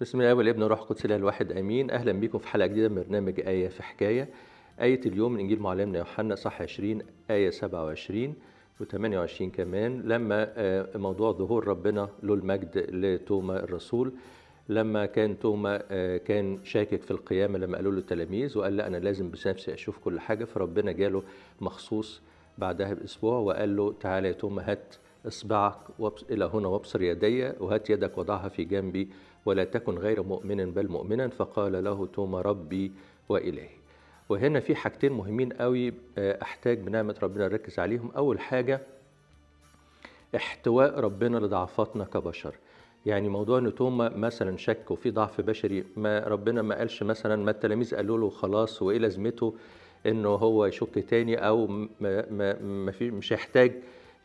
بسم الله والابن روح القدس الله الواحد امين اهلا بيكم في حلقه جديده من برنامج ايه في حكايه ايه اليوم من انجيل معلمنا يوحنا صح 20 ايه 27 و28 كمان لما آه، موضوع ظهور ربنا له المجد لتوما الرسول لما كان توما آه، كان شاكك في القيامه لما قالوا له التلاميذ وقال لا انا لازم بنفسي اشوف كل حاجه فربنا جاله مخصوص بعدها باسبوع وقال له تعالى يا توما هات إصبعك إلى هنا وابصر يدي وهات يدك وضعها في جنبي ولا تكن غير مؤمن بل مؤمنا فقال له توما ربي وإلهي وهنا في حاجتين مهمين قوي آه، احتاج بنعمه ربنا نركز عليهم اول حاجه احتواء ربنا لضعفاتنا كبشر يعني موضوع ان توما مثلا شك وفي ضعف بشري ما ربنا ما قالش مثلا ما التلاميذ قالوا له خلاص وايه لازمته انه هو يشك تاني او ما ما ما في مش هيحتاج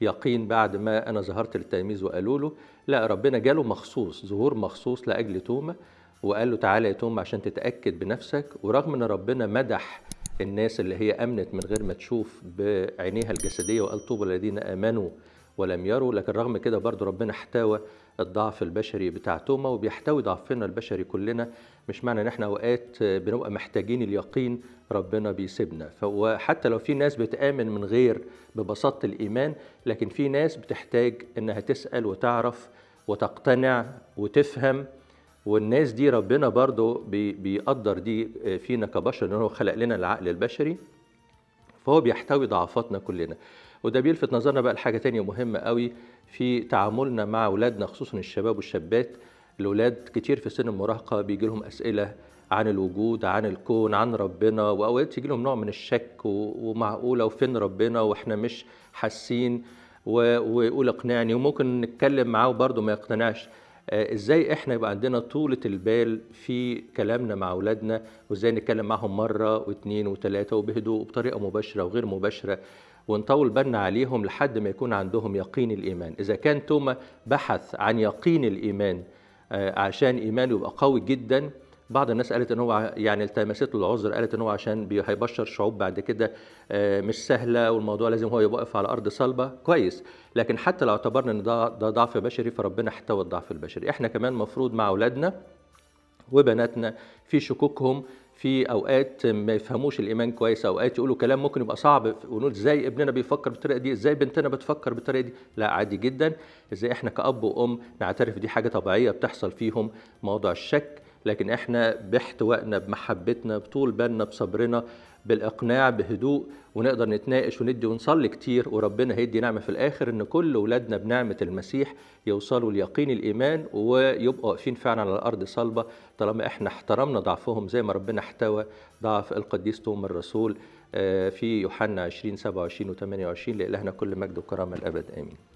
يقين بعد ما أنا ظهرت للتلميذ وقالوا له لا ربنا جاله مخصوص ظهور مخصوص لأجل توما وقال له تعالى يا توما عشان تتأكد بنفسك ورغم أن ربنا مدح الناس اللي هي امنت من غير ما تشوف بعينيها الجسديه وقال طوبى الذين امنوا ولم يروا لكن رغم كده برضو ربنا احتوى الضعف البشري بتاع توما وبيحتوي ضعفنا البشري كلنا مش معنى ان احنا اوقات بنبقى محتاجين اليقين ربنا بيسيبنا وحتى لو في ناس بتآمن من غير ببساطة الإيمان لكن في ناس بتحتاج انها تسأل وتعرف وتقتنع وتفهم والناس دي ربنا برضو بيقدر دي آه، فينا كبشر لأنه خلق لنا العقل البشري فهو بيحتوي ضعفاتنا كلنا وده بيلفت نظرنا بقى لحاجه تانية مهمه قوي في تعاملنا مع اولادنا خصوصا الشباب والشابات الاولاد كتير في سن المراهقه بيجي لهم اسئله عن الوجود عن الكون عن ربنا واوقات يجي لهم نوع من الشك ومعقوله وفين ربنا واحنا مش حاسين ويقول اقنعني وممكن نتكلم معاه وبرضه ما يقتنعش آه، ازاي احنا يبقى عندنا طولة البال في كلامنا مع اولادنا وازاي نتكلم معهم مرة واثنين وثلاثة وبهدوء وبطريقة مباشرة وغير مباشرة ونطول بالنا عليهم لحد ما يكون عندهم يقين الإيمان إذا كان توما بحث عن يقين الإيمان آه، عشان إيمانه يبقى قوي جدا بعض الناس قالت ان هو يعني التمست له العذر قالت ان هو عشان هيبشر شعوب بعد كده آه، مش سهله والموضوع لازم هو يبقى واقف على ارض صلبه كويس لكن حتى لو اعتبرنا ان ده ده ضعف بشري فربنا احتوى الضعف البشري احنا كمان مفروض مع اولادنا وبناتنا في شكوكهم في اوقات ما يفهموش الايمان كويس اوقات يقولوا كلام ممكن يبقى صعب ونقول ازاي ابننا بيفكر بالطريقه دي ازاي بنتنا بتفكر بالطريقه دي لا عادي جدا ازاي احنا كاب وام نعترف دي حاجه طبيعيه بتحصل فيهم موضوع الشك لكن احنا باحتوائنا بمحبتنا بطول بالنا بصبرنا بالاقناع بهدوء ونقدر نتناقش وندي ونصلي كتير وربنا هيدي نعمه في الاخر ان كل اولادنا بنعمه المسيح يوصلوا ليقين الايمان ويبقوا واقفين فعلا على الارض صلبه طالما احنا احترمنا ضعفهم زي ما ربنا احتوى ضعف القديس توم الرسول آه، في يوحنا 20 27 و28 لإلهنا كل مجد وكرامه الابد امين